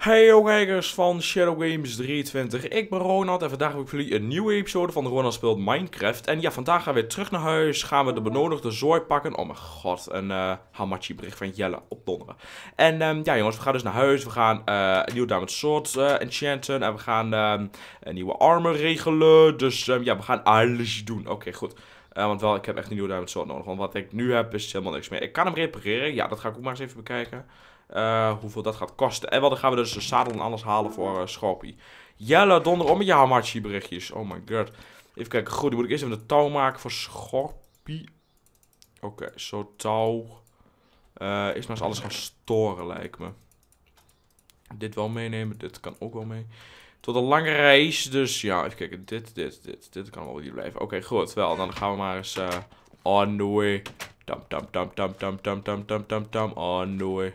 Hey kijkers van Shadow Games 23, ik ben Ronald en vandaag heb ik voor jullie een nieuwe episode van Ronald speelt Minecraft. En ja, vandaag gaan we weer terug naar huis, gaan we de benodigde zooi pakken. Oh mijn god, een uh, Hamachi bericht van Jelle op donderen. En ehm, ja jongens, we gaan dus naar huis, we gaan uh, een nieuwe diamond sword uh, eh, enchanten en we gaan ehm, een nieuwe armor regelen. Dus ehm, ja, we gaan alles doen. Oké, goed. want wel, ik heb echt een nieuwe diamond sword nodig, want wat ik nu heb is helemaal niks meer. Ik kan hem repareren, ja dat ga ik ook maar eens even bekijken. Uh, hoeveel dat gaat kosten. En wat dan gaan we dus de zadel en alles halen voor uh, Jelle, donder om met je Hamachi berichtjes. Oh my god. Even kijken. Goed, dan moet ik eerst even de touw maken voor Schorpie. Oké, zo touw. Uh, eerst maar eens alles gaan storen, lijkt me. Dit wel meenemen, dit kan ook wel mee. Tot een lange reis, dus ja, even kijken. Dit, dit, dit, dit kan wel hier blijven. Oké, goed, wel. Dan gaan we maar eens uh, on the way. Tam, tam, tam, tam, tam, tam, tam, tam, tam, tam, on the way.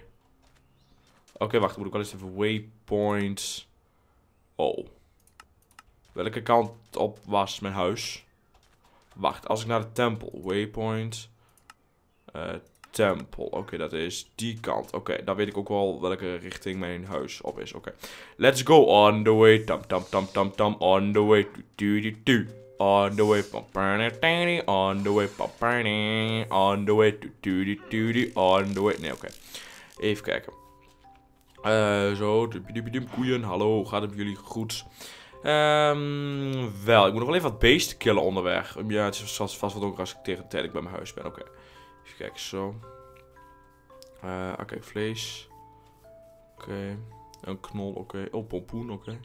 Oké, wacht. Moet ik wel eens even waypoint. Oh. Welke kant op was mijn huis? Wacht, als ik naar de tempel. Waypoint. Eh, tempel. Oké, dat is die kant. Oké, dan weet ik ook wel welke richting mijn huis op is. Oké. Let's go on the way. Tam tam tam tam tam. On the way. Do do do. On the way. On the way. On the way. to do do, On the way. Nee, oké. Even kijken. Uh, zo, koeien, hallo, gaat het met jullie goed? Um, wel, ik moet nog wel even wat beesten killen onderweg. Ehm, ja, het is vast, vast wat ook als ik tegen de tijd ik bij mijn huis ben. Oké, even kijken, zo. Uh, oké, vlees. Oké, een knol, oké. Oh, pompoen, oké.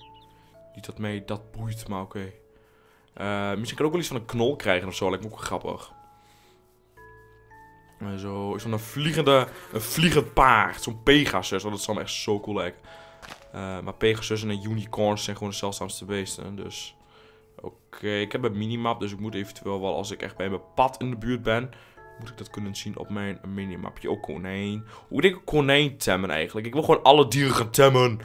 Niet dat mee, dat boeit, maar oké. Uh, misschien kan ik ook wel iets van een knol krijgen of zo, lijkt me ook grappig zo, is een vliegende, een vliegend paard. Zo'n Pegasus, want oh, dat is me echt zo cool lijken. Eh, maar Pegasus en een unicorns zijn gewoon de zeldzaamste beesten, dus... Oké, ik heb een minimap, dus ik moet eventueel wel, als ik echt bij mijn pad in de buurt ben, moet ik dat kunnen zien op mijn minimapje. Oh, konijn. Hoe denk ik konijn temmen eigenlijk? Ik wil gewoon alle dieren gaan temmen.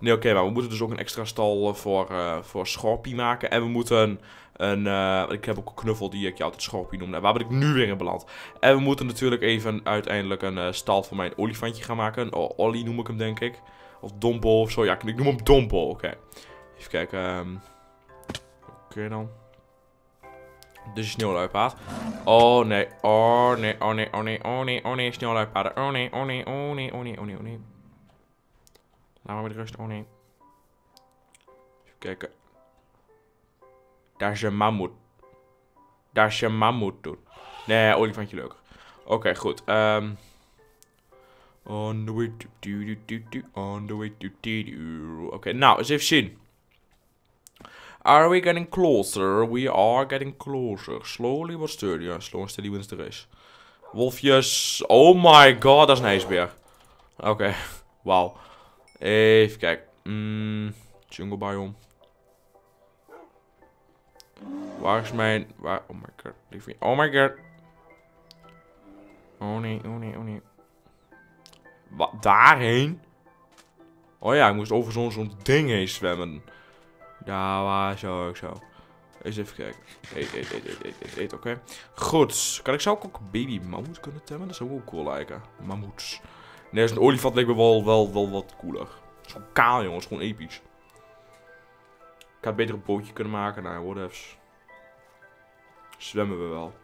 Nee, oké, maar we moeten dus ook een extra stal eh, voor, uh, voor maken. En we moeten een, ik heb ook een knuffel die ik jou altijd schorpie noemde. Waar ben ik nu weer in beland? En we moeten natuurlijk even uiteindelijk een uh, stal voor mijn olifantje gaan maken. Oh olly noem ik hem, denk ik. Of dombo of zo. Ja, ik noem hem dombo. Oké. Even kijken. Oké dan. Dus sneeuwluipaard. Oh nee. Oh nee. Oh nee. Oh nee. Oh nee. Oh nee. Sneeuwluipaard. Oh nee. Oh nee. Oh nee. Oh nee. Oh nee. Oh nee. Laat maar met rust. Oh nee. Even kijken. Daar is je mammoet. Daar is mammoet mammut. Nee, olifantje leuker. Oké, goed. Ehm. on the way to do do do On the way to do do. Oké, okay, nou, eens even zien. Are we getting closer? We are getting closer. Slowly but sturdy. Yeah, slow and steady wins the race. Wolfjes. Oh my god, dat is een ijsbeer. Oké, okay. wauw. Even kijken. Mm, jungle biome. Waar is mijn... Waar, oh my god, me Oh my god. Oh nee, oh nee, oh nee. Wat, daarheen? Oh ja, ik moest over zo'n zo ding heen zwemmen. Ja, waar zo, ik zo. Eens even kijken. Eet, eet, eet, eet, eet, eet, oké. Goed. Kan ik zo ook een baby mammoet kunnen temmen? Dat zou ook cool lijken. Mammoets. Nee, zo'n olifant lijkt me wel, wel, wel wat cooler. Zo'n kaal, jongens. Gewoon episch. Ik had beter een bootje kunnen maken. Nou, whatevs. Zwemmen we wel.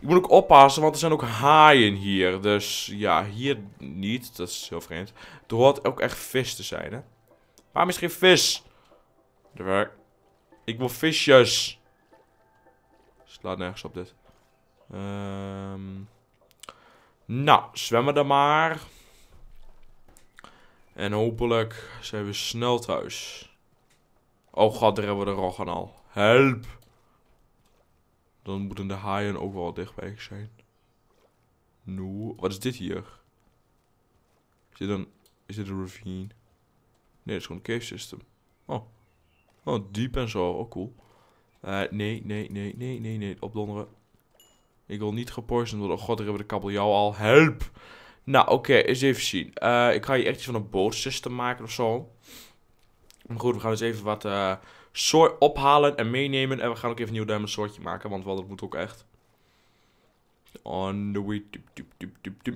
Ik moet ook oppassen, want er zijn ook haaien hier. Dus ja, hier niet. Dat is heel vreemd. Er hoort ook echt vis te zijn, hè. Waarom is geen vis? Ik wil visjes. Slaat nergens op dit. Ehm, nou, zwemmen dan maar. En hopelijk zijn we snel thuis. Oh god, daar hebben we de roggen al. Help! Dan moeten de haaien ook wel dichtbij zijn. No. Wat is dit hier? Is dit een... Is dit een ravine? Nee, dat is gewoon een cave system. Oh. Oh, diep en zo. Oh, cool. Uh, nee, nee, nee, nee, nee, nee. Opdonderen. Ik wil niet gepoisoned worden. Oh god, daar hebben we de kabeljauw al. Help! Nou, oké. eens even zien. Eh, ik ga hier echt iets van een system maken of zo. Maar goed, we gaan dus even wat eh, soort ophalen en meenemen. En we gaan ook even een nieuw diamond soortje maken, want wel, dat moet ook echt. On the way.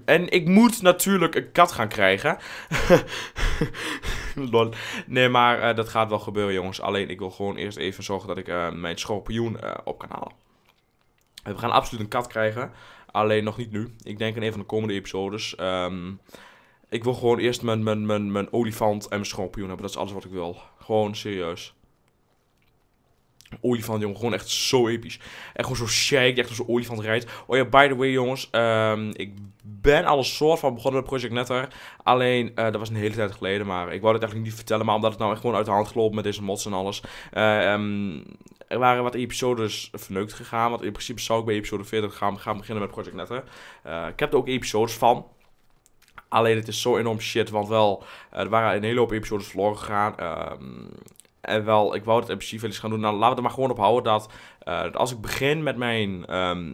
en ik moet natuurlijk een kat gaan krijgen. Lol. Nee, maar eh, dat gaat wel gebeuren, jongens. Alleen ik wil gewoon eerst even zorgen dat ik eh, mijn schorpioen op kan halen. We gaan absoluut een kat krijgen. Alleen nog niet nu. Ik denk in een van de komende episodes. Um, ik wil gewoon eerst mijn, mijn, mijn, mijn olifant en mijn schorpioen hebben. Dat is alles wat ik wil. Gewoon serieus. Olifant, jongen. Gewoon echt zo episch. Echt gewoon zo shake die echt zo'n olifant rijdt. Oh ja, by the way, jongens. Ehm, ik ben al een soort van begonnen met Project Netter. Alleen, eh, dat was een hele tijd geleden. Maar ik wou het eigenlijk niet vertellen. Maar omdat het nou echt gewoon uit de hand gelopen met deze mods en alles. Ehm, er waren wat episodes verneukt gegaan. Want in principe zou ik bij episode 40 gaan, gaan beginnen met Project Netter. Eh, ik heb er ook episodes van. Alleen het is zo enorm shit, want wel, eh, er waren een hele hoop episodes verloren gegaan. Ehm, en wel, ik wou het in principe wel eens gaan doen. Nou, laten we er maar gewoon op houden dat eh, als ik begin met mijn ehm,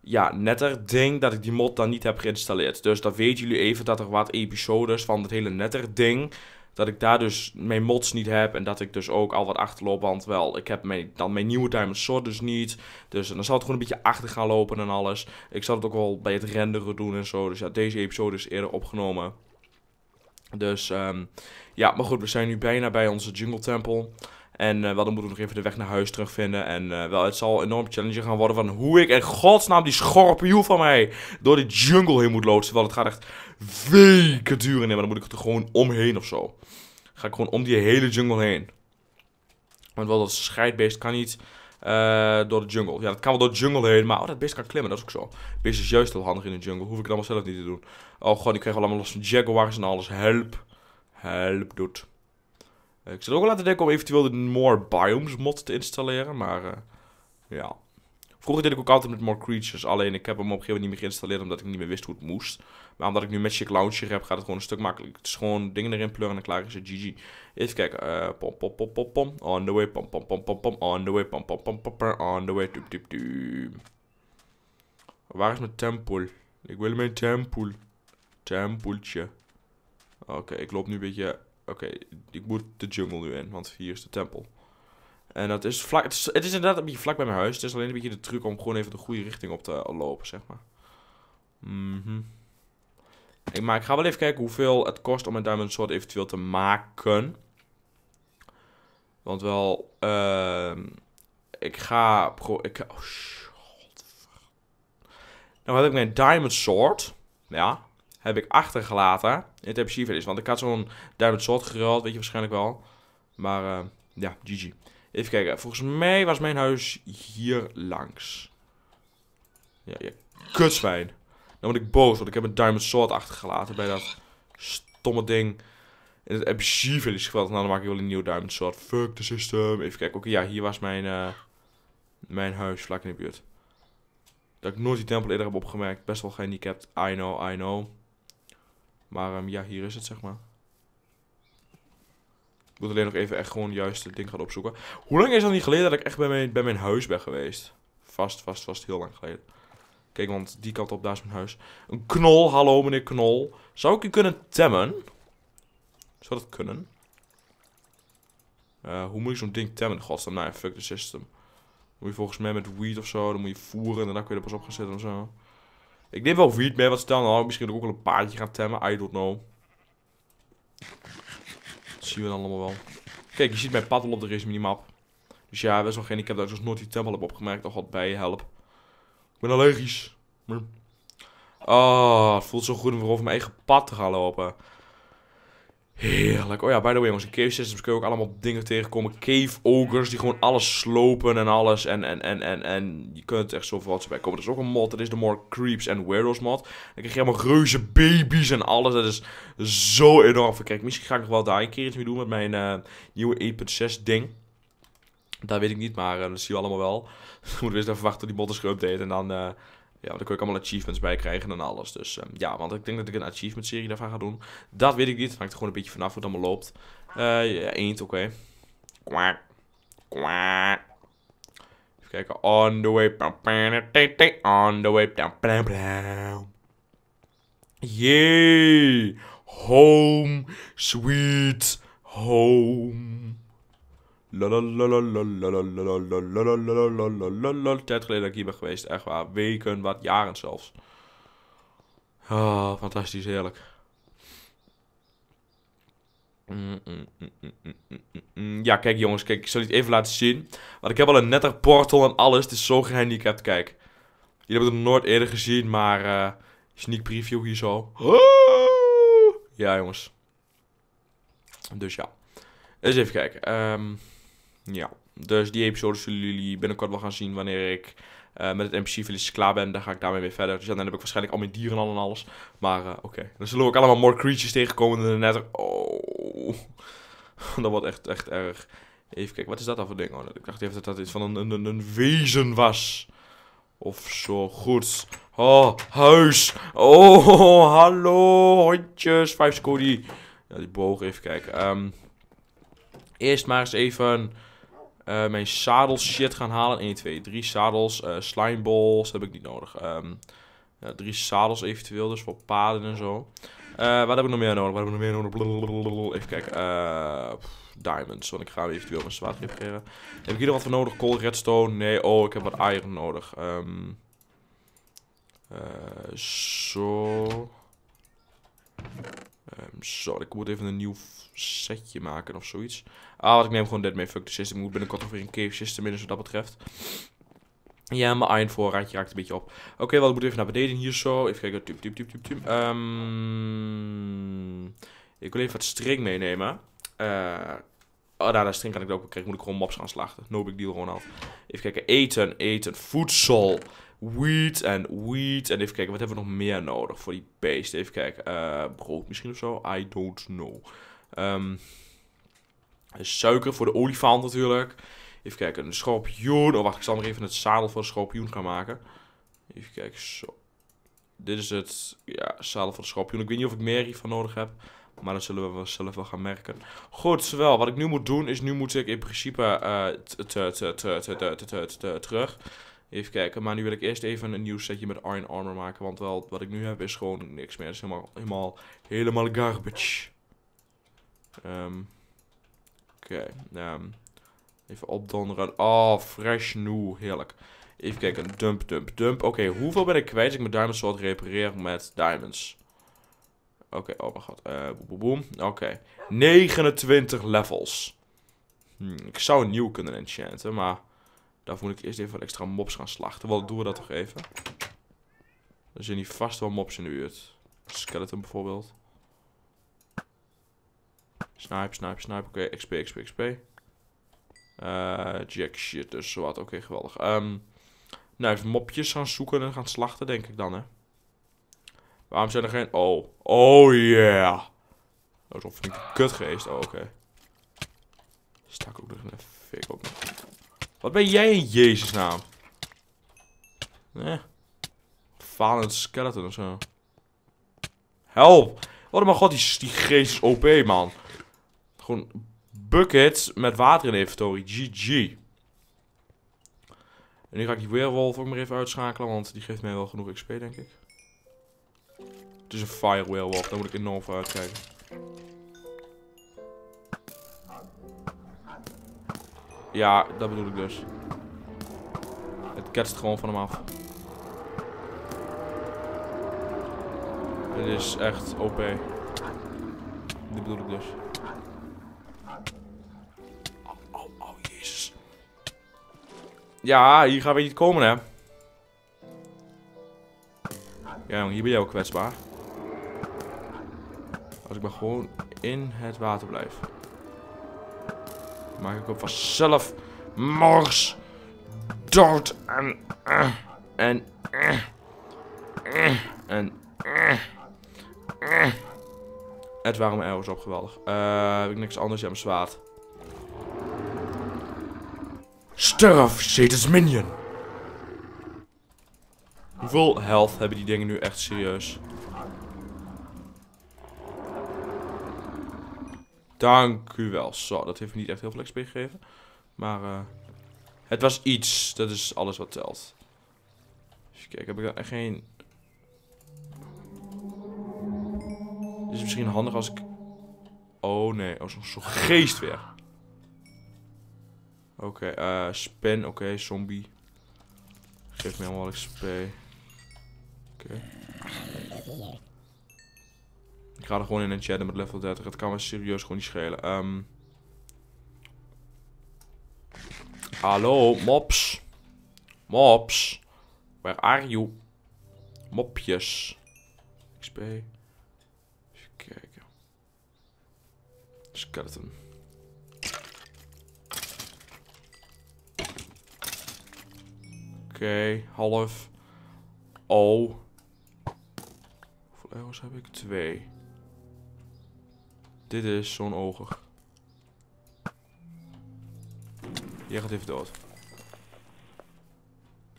ja, netter ding, dat ik die mod dan niet heb geïnstalleerd. Dus dat weten jullie even dat er wat episodes van het hele netter ding dat ik daar dus mijn mods niet heb. En dat ik dus ook al wat achterloop. Want wel, ik heb mijn, dan mijn nieuwe Diamond Sword dus niet. Dus dan zal het gewoon een beetje achter gaan lopen en alles. Ik zal het ook wel bij het renderen doen en zo. Dus ja, deze episode is eerder opgenomen. Dus um, ja, maar goed, we zijn nu bijna bij onze jungle tempel. En uh, wel, dan moeten we nog even de weg naar huis terugvinden. En eh, wel, het zal een enorm challenge gaan worden van hoe ik in godsnaam die schorpioen van mij door de jungle heen moet loodsen. Want het gaat echt weken duren. Nee, maar dan moet ik er gewoon omheen of zo. ga ik gewoon om die hele jungle heen. Want wel, dat scheidbeest kan niet eh, door de jungle. Ja, dat kan wel door de jungle heen, maar oh, dat beest kan klimmen, dat is ook zo. beest is juist heel handig in de jungle. Hoef ik het allemaal zelf niet te doen. Oh god, ik krijg allemaal los van jaguars en alles. Help. Help, doet. Eh, ik zit ook wel laten denken om eventueel de More Biomes mod te installeren, maar eh, ja. Vroeger deed ik ook altijd met More Creatures, alleen ik heb hem op een gegeven moment niet meer geïnstalleerd omdat ik niet meer wist hoe het moest. Maar omdat ik nu Magic Launcher heb, gaat het gewoon een stuk makkelijker. Het is gewoon dingen erin pleuren en klaar is het GG. Even kijken. Eh, pom, pom, pom, pom, pom. On the way, pom, pom, pom, pom, pom. On the way, pom, pom, pom, pom, On the way, tup, tup, tup. Waar is mijn tempel? Ik wil mijn tempel. Tempeltje. Oké, ik loop nu een beetje Oké, ik moet de jungle nu in, want hier is de tempel. En dat is vlak, het is, inderdaad een beetje vlak bij mijn huis. Het is alleen een beetje de truc om gewoon even de goede richting op te lopen, zeg maar. Mm ik, maar ik ga wel even kijken hoeveel het kost om een diamond sword eventueel te maken. Want wel, uh, ik ga... pro, Ik, oh, shit, Nou heb ik mijn diamond sword. Ja, heb ik achtergelaten in het Happy is. Want ik had zo'n Diamond Sword gerold, weet je waarschijnlijk wel. Maar eh, ja, GG. Even kijken, volgens mij was mijn huis hier langs. Ja, je. kutzwijn. Dan word ik boos, want ik heb een Diamond Sword achtergelaten bij dat stomme ding. En het Happy is geweld. Nou, dan maak ik wel een nieuw Diamond Sword. Fuck the system. Even kijken, oké, ja, hier was mijn, eh, mijn huis vlak in de buurt. Dat ik nooit die tempel eerder heb opgemerkt. Best wel gehandicapt. I know, I know. Maar ehm, ja, hier is het, zeg maar. Ik moet alleen nog even echt gewoon juist het ding gaan opzoeken. Hoe lang is dat niet geleden dat ik echt bij mijn, bij mijn huis ben geweest? Vast, vast, vast heel lang geleden. Kijk, want die kant op, daar is mijn huis. Een knol, hallo meneer knol. Zou ik u kunnen temmen? Zou dat kunnen? Eh, hoe moet ik zo'n ding temmen? Godsnaam, nou ja, fuck the system. Moet je volgens mij met weed of zo, dan moet je voeren en daarna kun je er pas op gaan zitten of zo. Ik denk wel het mee, wat stel nou, misschien ook wel een paardje gaan temmen, I don't know. Dat zien we dan allemaal wel. Kijk, je ziet mijn pad op de race minimap. Dus ja, best wel geen. Ik heb daar dus nooit die tempel heb opgemerkt. Dat gaat bij, help. Ik ben allergisch. Ah, oh, het voelt zo goed om over mijn eigen pad te gaan lopen. Heerlijk. Oh ja, by the way, jongens, in cave systems kun je ook allemaal dingen tegenkomen. Cave ogers die gewoon alles slopen en alles. En, en, en, en, en je kunt echt zoveel wat bij komen. Er is ook een mod, dat is de More Creeps and Weirdos mod. Dan krijg je helemaal reuze baby's en alles. Dat is zo enorm. Kijk, misschien ga ik nog wel daar een keer iets mee doen met mijn eh, nieuwe 1.6 ding. Dat weet ik niet, maar uh, dat zien we allemaal wel. Moeten we eens even wachten tot die mod is geüpdate en dan... Eh, ja, want dan kun je allemaal achievements bij krijgen en alles. Dus ehm, ja, want ik denk dat ik een achievement serie daarvan ga doen. Dat weet ik niet. Het hangt er gewoon een beetje vanaf hoe het allemaal loopt. Uh, ja, eend, oké. kwak Kwaak. Kwaak. Even kijken. On the way. On the way. Yay. Home. Sweet. Home. Tijd geleden dat ik hier ben geweest. Echt waar. Weken, wat jaren zelfs. Oh, fantastisch, heerlijk. Ja, kijk jongens, kijk, ik zal het even laten zien. Want ik heb al een netter portal en alles. Het is zo gehandicapt, kijk. Jullie hebben het nog nooit eerder gezien, maar uh, sneak preview hier zo. Ja, jongens. Dus ja. Eens even kijken. Um... Ja, dus die episode zullen jullie binnenkort wel gaan zien wanneer ik eh, met het NPC-village klaar ben. Dan ga ik daarmee weer verder. Dus ja, dan heb ik waarschijnlijk al mijn dieren al en alles. Maar eh, oké, dan zullen we ook allemaal more creatures tegenkomen dan net. Oh, dat wordt echt, echt erg. Even kijken, wat is dat dan voor ding? Oh, ik dacht even dat dat iets van een, een, een wezen was. Of zo, goed. Oh, huis. Oh, hallo, hondjes. Vijf seconden. Ja, die boog, even kijken. Ehm, eerst maar eens even eh, mijn zadels shit gaan halen. 1, 2, 3 zadels. Uh, eh, slimeballs heb ik niet nodig. Um, ja, drie zadels eventueel, dus voor paden en zo. Eh, wat heb ik nog meer nodig? Wat heb ik nog meer nodig? Even kijken. Uh, diamonds, want ik ga eventueel mijn zwaard repareren. Heb ik hier nog wat voor nodig? Coal, redstone? Nee, oh, ik heb wat iron nodig. Ehm, zo. Um, zo, ik moet even een nieuw setje maken of zoiets. Ah, wat ik neem gewoon mee. Fuck the System. Ik moet binnenkort over een Cave System in, dus wat dat betreft. Ja, mijn iron voorraadje raakt een beetje op. Oké, wat wel, ik moet even naar beneden hier zo. Even kijken. Tup, tup, tup, tup, tup. Ehm, ik wil even wat string meenemen. Eh... Oh, nou, de string kan ik ook krijgen. Moet ik gewoon mobs gaan slachten. No big deal, Ronald. Even kijken. Eten, eten, voedsel. Wheat en wheat. En even kijken, wat hebben we nog meer nodig voor die beest? Even kijken. Uh, brood misschien of zo? I don't know. Um, Suiker voor de olifant natuurlijk. Even kijken, een schorpioen. Oh, wacht, ik zal nog even het zadel van de schorpioen gaan maken. Even kijken, zo. Dit is het ja, zadel van de schorpioen. Ik weet niet of ik meer hiervan nodig heb. Maar dat zullen we wel zelf wel gaan merken. Goed, zowel. Wat ik nu moet doen, is nu moet ik in principe terug. Even kijken, maar nu wil ik eerst even een nieuw setje met iron armor maken. Want wel, wat ik nu heb is gewoon niks meer. Het is helemaal, helemaal, helemaal garbage. Ehm... Oké, ehm, even opdonderen. Oh, fresh new, heerlijk. Even kijken, dump, dump, dump. Oké, hoeveel ben ik kwijt? Ik mijn diamond sword repareer met diamonds. Oké, oh mijn god. Uh, eh, boom, boom, Oké, 29 levels. Hm, ik zou een nieuw kunnen enchanten, maar... Daarvoor moet ik eerst even wat extra mobs gaan slachten. Wel, doen we dat toch even. Er zijn hier vast wel mobs in de buurt. Skeleton bijvoorbeeld. Snipe, snipe, snipe. Oké, okay, XP, XP, XP. Uh, eh, jack shit, dus wat. Oké, geweldig. Um, nou, even mopjes gaan zoeken en gaan slachten, denk ik dan, hè. Waarom zijn er geen... Oh. Oh, yeah. Oh, Alsof ik een kutgeest. Oh, oké. Stak ook nog een fik op. Wat ben jij in Jezus naam? Nee. Falend skeleton of zo. Help! Oh mijn god, die, die geest is OP, man. Gewoon buckets met water in de inventory. GG. En nu ga ik die werewolf ook maar even uitschakelen, want die geeft mij wel genoeg XP, denk ik. Het is een fire werewolf, daar moet ik enorm voor uitkijken. Ja, dat bedoel ik dus. Het ketst gewoon van hem af. Dit is echt OP. Die bedoel ik dus. Ja, hier gaan we niet komen, hè. Ja, jongen, hier ben je ook kwetsbaar. Als ik maar gewoon in het water blijf. maak ik ook vanzelf mors dood en uh, en eh, eh, en het waren mijn ergens op geweldig. heb ik niks anders aan mijn zwaard. Sterf, Satan's minion. Hoeveel health hebben die dingen nu echt serieus? Dank u wel. Zo, dat heeft me niet echt heel veel XP gegeven. Maar uh, het was iets. Dat is alles wat telt. Even kijken, heb ik daar echt geen... Dit is misschien handig als ik... Oh nee, oh zo'n geest weer. Oké, eh, spin, Oké, zombie. Geef me helemaal XP. Oké. Ik ga er gewoon in en chatten met level 30. Dat kan me serieus gewoon niet schelen. Um... Hallo, mops. Mops. Where are you? Mopjes. XP. Even kijken. Skeleton. Oké, half. Oh. Hoeveel arrows heb ik? Twee. Dit is zo'n oger. Jij gaat even dood. Kijk,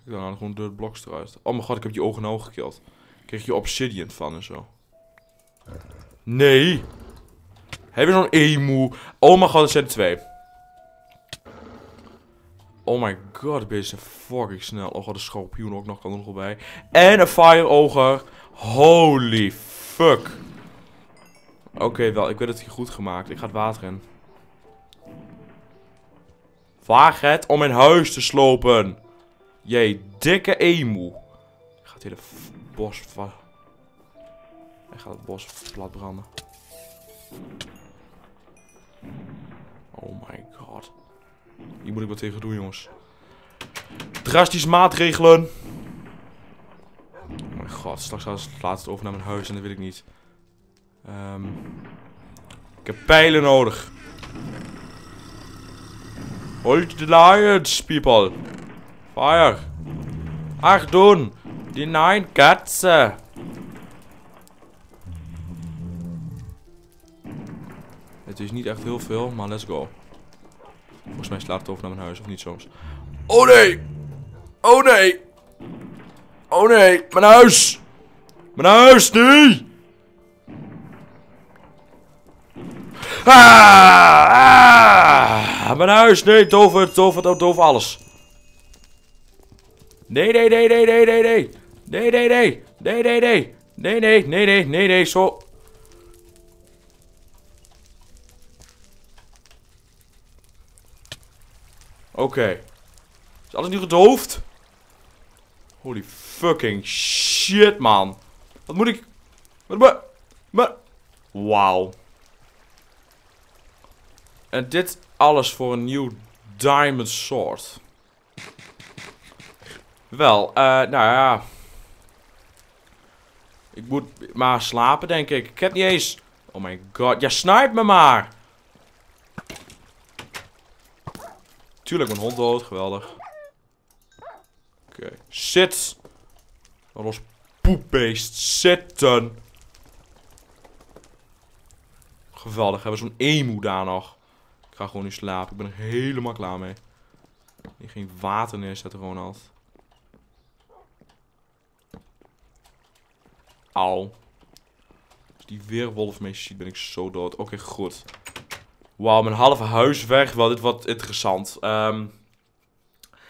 dan halen gewoon de blocks eruit. Oh mijn god, ik heb die ogen nou gekild. Kreeg je obsidian van en zo. Nee! Heb je zo'n emu? Oh mijn god, er zijn er twee. Oh my god, dit is fucking snel. Oh god, de schorpioen ook nog, kan nog wel bij. En een fire oger. Holy fuck. Oké, wel, ik weet het hier goed gemaakt. Ik ga het water in. Waag het om in huis te slopen. Jee, dikke emu. Gaat hier de bos van. Hij gaat het bos plat branden. Oh my god. Hier moet ik wat tegen doen, jongens. Drastisch maatregelen. Oh mijn god, straks gaat het over naar mijn huis en dat wil ik niet. Ehm, ik heb pijlen nodig. Hold the lions, people. Fire. doen. die nine katsen. Eh. Het is niet echt heel veel, maar let's go. Volgens mij slaat het over naar mijn huis, of niet soms. Oh nee! Oh nee! Oh nee, mijn huis! Mijn huis, nee! Ah, ah, mijn huis, nee, tover, tover, tover, tof alles. Nee, nee, nee, nee, nee, nee, nee. Nee, nee, nee. Nee, nee, nee. Nee, nee, nee, nee, nee, nee, zo. Oké. Is alles nu gedoofd? Holy fucking shit, man. Wat moet ik... Maar... Maar... Wauw. En dit alles voor een nieuw diamond sword. Wel, eh, nou ja. Ik moet maar slapen, denk ik. Ik heb niet eens... Oh my god, ja, snipe me maar! Tuurlijk, mijn hond dood. Geweldig. Oké. Okay. Zit! los poepbeest. Zitten! Geweldig. Hebben we zo'n emu daar nog. Ik ga gewoon nu slapen. Ik ben er helemaal klaar mee. Hier geen water neerzetten, Ronald. Au. Als die weerwolf mee ziet, ben ik zo dood. Oké, goed. Wauw, mijn halve huis weg. Wel, dit wat interessant. Um,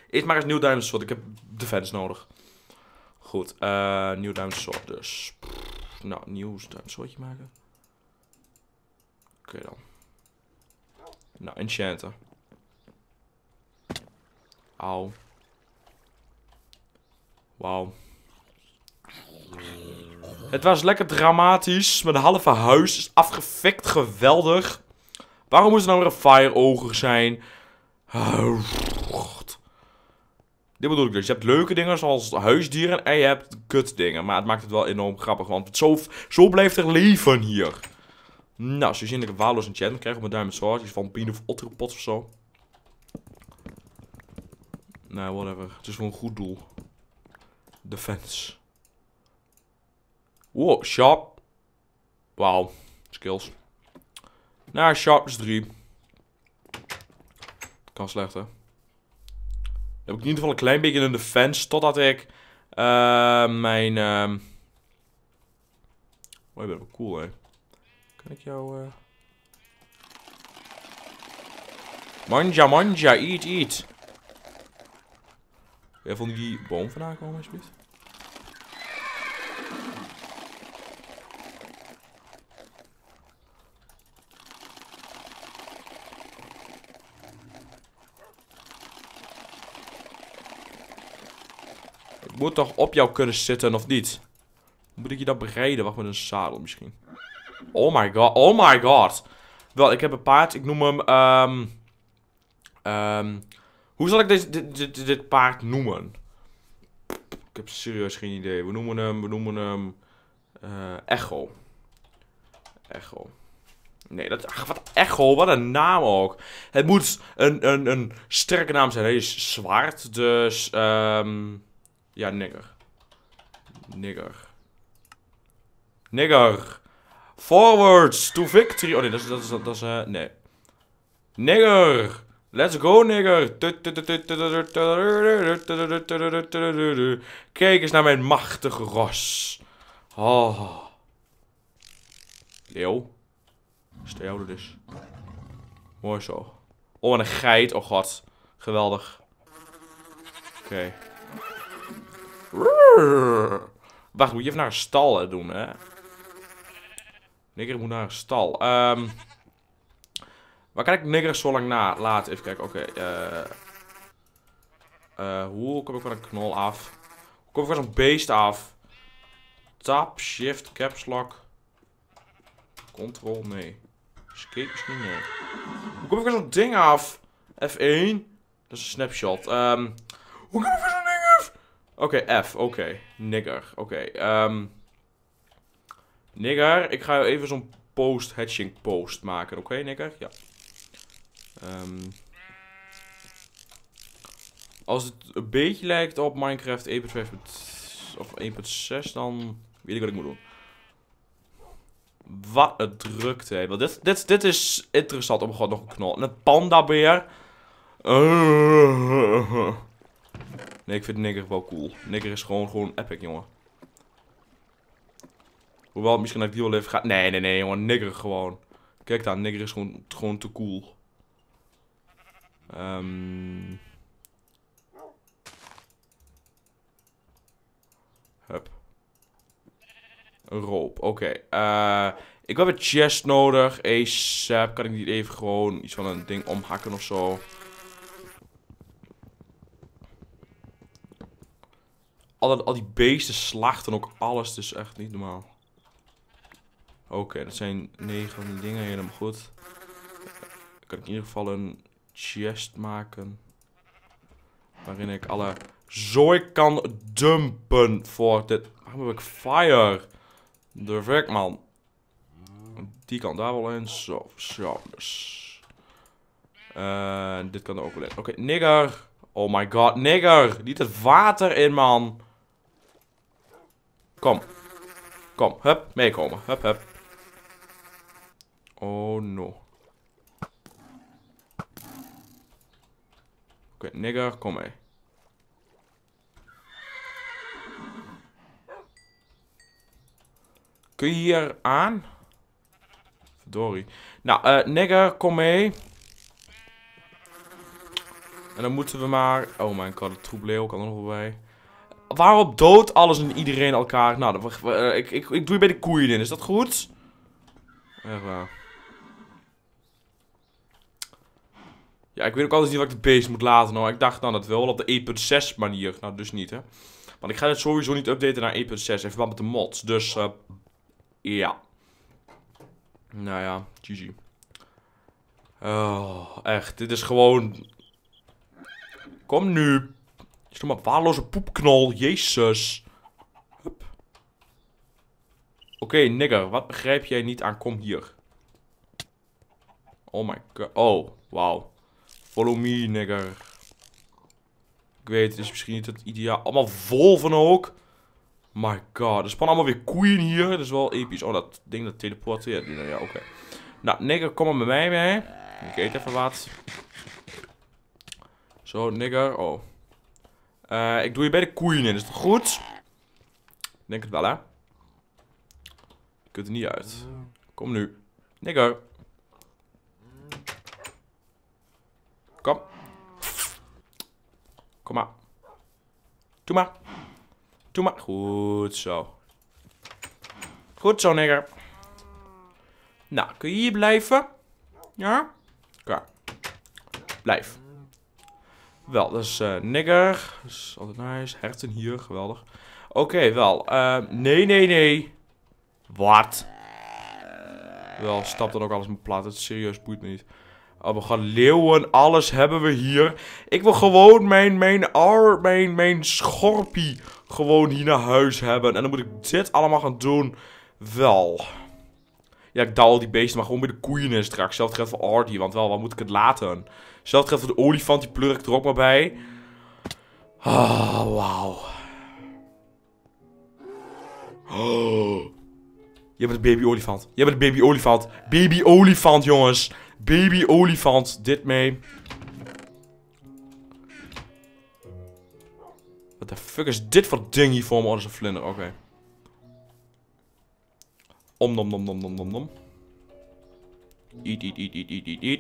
eerst maar eens nieuw Diamond Sword. Ik heb defense nodig. Goed, uh, eh, nieuw Diamond Sword dus. nou, nieuw Diamond Swordje maken. Oké dan. Nou, enchanten. Auw. Wauw. Het was lekker dramatisch. Mijn halve huis is afgefikt. Geweldig. Waarom moeten er nou weer een fire ogen zijn? Ah, Dit bedoel ik dus. Je hebt leuke dingen zoals huisdieren en je hebt kut dingen. Maar het maakt het wel enorm grappig, want zo, zo blijft er leven hier. Nou, zo in de een en dan krijg op mijn duim met Iets van Bean of otterpot of zo. Nee, nou, whatever. Het is gewoon een goed doel. Defense. Wow, sharp. Wauw. Skills. Naar Sharps 3. Kan slecht, hè. heb ik in ieder geval een klein beetje een defense. Totdat ik eh, mijn... Uh... Oh, je bent wel cool, hè. Kan ik jou... eh. Manja, manja, eat, eat. Wil vond van die boom vandaan komen, alsjeblieft? moet toch op jou kunnen zitten, of niet? Moet ik je dat bereiden? Wacht, met een zadel misschien. Oh my god, oh my god. Wel, ik heb een paard. Ik noem hem, um, hoe zal ik dit, dit, dit, dit, paard noemen? Ik heb serieus geen idee. We noemen hem, we noemen hem, eh, Echo. Echo. Nee, dat, wat Echo, wat een naam ook. Het moet een, een, een sterke naam zijn. Hij is zwart, dus, um, ja, nigger. Nigger. Nigger. Forwards to victory. Oh nee, dat is... Dat is, dat is uh, nee. Nigger. Let's go, nigger. Kijk eens naar mijn machtige ros. Oh. Leeuw. Steeuwde dus. Mooi zo. Oh, en een geit. Oh god. Geweldig. Oké. Wacht, moet je even naar een stal doen, hè? Nigger moet naar een stal. Um, waar kan ik nigger zo lang na laten? Even kijken, oké. Okay, uh, eh, eh, hoe kom ik van een knol af? Hoe kom ik van zo'n beest af? Tab, shift, caps lock. Control, nee. Escape misschien, nee. Hoe kom ik van zo'n ding af? F1. Dat is een snapshot. Um, hoe kom ik van zo'n Oké, F. Oké. Nigger. Oké. Ehm, nigger, ik ga even zo'n post-hatching post maken. Oké, Nigger? Ja. Ehm, als het een beetje lijkt op Minecraft 1.5 of 1.6, dan weet ik wat ik moet doen. Wat een drukte. Wel, dit, dit, dit is interessant om gewoon nog een knol. een pandabeer. Nee, ik vind Nigger wel cool. Nigger is gewoon, gewoon epic, jongen. Hoewel, misschien dat ik die wel even ga... Nee, nee, nee, jongen. Nigger gewoon. Kijk daar, Nigger is gewoon, gewoon te cool. Ehm... Hup. Een rope, oké. Eh, ik heb een chest nodig. ASAP. Kan ik niet even gewoon iets van een ding omhakken of zo? al, al die beesten slachten ook alles. Dus echt niet normaal. Oké, dat zijn negen dingen helemaal goed. Dan kan ik in ieder geval een chest maken. Waarin ik alle zooi kan dumpen voor dit... Waarom heb ik fire? De werk, man. Die kan daar wel in. Zo, zo. Dus. Eh, dit kan er ook wel in. Oké, nigger. Oh my god, nigger. Niet het water in, man. Kom. Kom, hup, meekomen. Hup, hup. Oh no. Oké, nigger, kom mee. Kun je hier aan? Verdorie. Nou, eh, nigger, kom mee. En dan moeten we maar... Oh mijn god, het troep leeuw kan er nog wel bij. Waarop dood alles en iedereen elkaar? Nou, ik, ik, ik doe bij de koeien in. Is dat goed? Echt waar. Ja, ik weet ook altijd niet wat ik de beest moet laten. Nou, ik dacht dan nou, dat wel op de 1.6 e manier. Nou, dus niet, hè. Want ik ga dit sowieso niet updaten naar 1.6 e in verband met de mods. Dus, eh, ja. Nou ja, GG. Oh, echt. Dit is gewoon... Kom nu is maar waarloze poepknol. Jezus. Oké, nigger. Wat begrijp jij niet aan kom hier? Oh my god. Oh, wauw. Follow me, nigger. Ik weet, het is misschien niet het ideaal. Allemaal wolven ook. My god. Er spannen allemaal weer koeien hier. Dat is wel episch. Oh, dat ding dat teleporteert. Nou ja, oké. Nou, nigger, kom maar bij mij mee. Ik eet even wat. Zo, nigger. Oh. Eh, ik doe je bij de koeien in. Is dat goed? Ik denk het wel, hè? Je kunt er niet uit. Kom nu. Nigger. Kom. Kom maar. Doe maar. Doe maar. Goed zo. Goed zo, nigger. Nou, kun je hier blijven? Ja? Oké. Blijf. Wel, dat is eh, nigger. Dat is altijd nice. Herten hier, geweldig. Oké, wel. Eh, nee, nee, nee. Wat? Wel, stap dan ook alles mijn plat. Het serieus boeit me niet. Oh, we gaan leeuwen, alles hebben we hier. Ik wil gewoon mijn, mijn, ar, mijn, mijn schorpie gewoon hier naar huis hebben. En dan moet ik dit allemaal gaan doen. Wel. Ja, ik daal die beesten maar gewoon bij de koeien in straks. Zelfs geldt voor Artie, want wel, waar moet ik het laten? zelf geldt voor de olifant, die pleur ik er ook maar bij. Oh, wauw. Oh. Je bent een baby-olifant. je bent een baby-olifant. Baby-olifant, jongens. Baby-olifant. Dit mee. What the fuck is dit voor ding hier voor me? Oh, dat een vlinder. Oké. Om, nom, nom, nom, nom, nom, nom. eet, eet, eet, eet, eet, eet.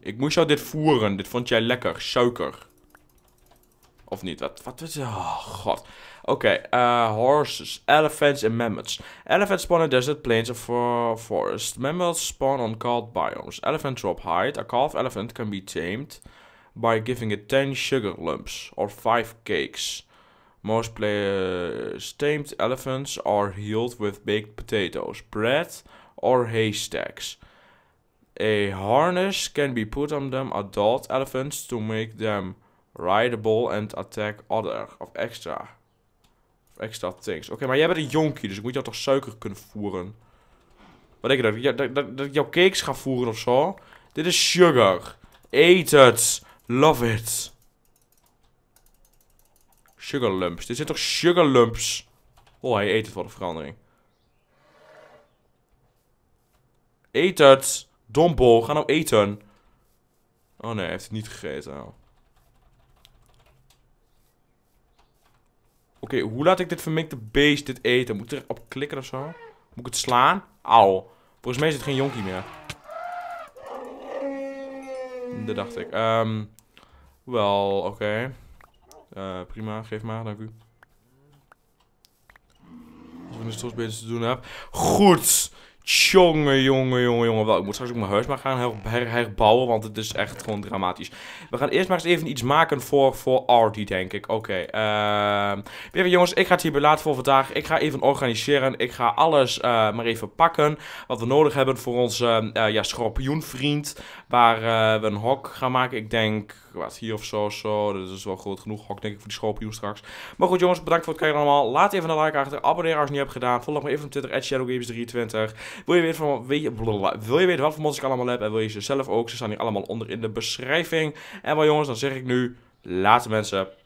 Ik moest jou dit voeren. Dit vond jij lekker. Suiker. Of niet? Wat, wat is... Oh, god. Oké, okay, eh, horses, elephants en mammoths. Elephants spawn in desert plains of forest. Mammoths spawn on cold biomes. Elephant drop height. A calf elephant can be tamed by giving it 10 sugar lumps or 5 cakes. Most players tamed elephants are healed with baked potatoes, bread, or haystacks. A harness can be put on them adult elephants to make them rideable and attack other of extra. Of extra things. Oké, maar jij bent een jonkie, dus ik moet jou toch suiker kunnen voeren? Wat denk je dat, dat, dat, ik jouw cakes ga voeren of zo? Dit is sugar. Eet het. Love it. Sugar lumps, Dit zijn toch lumps? Oh, hij eet het voor de verandering. Eet het! Dombo, ga nou eten. Oh nee, hij heeft het niet gegeten. Oké, hoe laat ik dit verminkte beest dit eten? Moet ik erop klikken of zo? Moet ik het slaan? Au, Volgens mij is het geen jonkie meer. Dat dacht ik. Ehm, wel, oké. Uh, prima, geef maar, dank u. Als ik niks beter te doen heb. Goed. Tjonge, jonge, jonge, jonge. Wel, ik moet straks ook mijn huis maar gaan her herbouwen, want het is echt gewoon dramatisch. We gaan eerst maar eens even iets maken voor, voor Artie, denk ik. Oké. Okay, ehm, uh, jongens, ik ga het hierbij laten voor vandaag. Ik ga even organiseren. Ik ga alles eh, maar even pakken wat we nodig hebben voor onze eh, ja, schorpioenvriend. Waar eh, we een hok gaan maken. Ik denk, wat, hier of zo, zo. Dat is wel groot genoeg hok, denk ik, voor die schorpioen straks. Maar goed, jongens, bedankt voor het kijken allemaal. Laat even een like achter. Abonneer als je het niet hebt gedaan. Volg me even op Twitter, shadowgames 23. Wil je weten, weten wat voor mods ik allemaal heb en wil je ze zelf ook? Ze staan hier allemaal onder in de beschrijving. En wel jongens, dan zeg ik nu, laatste mensen.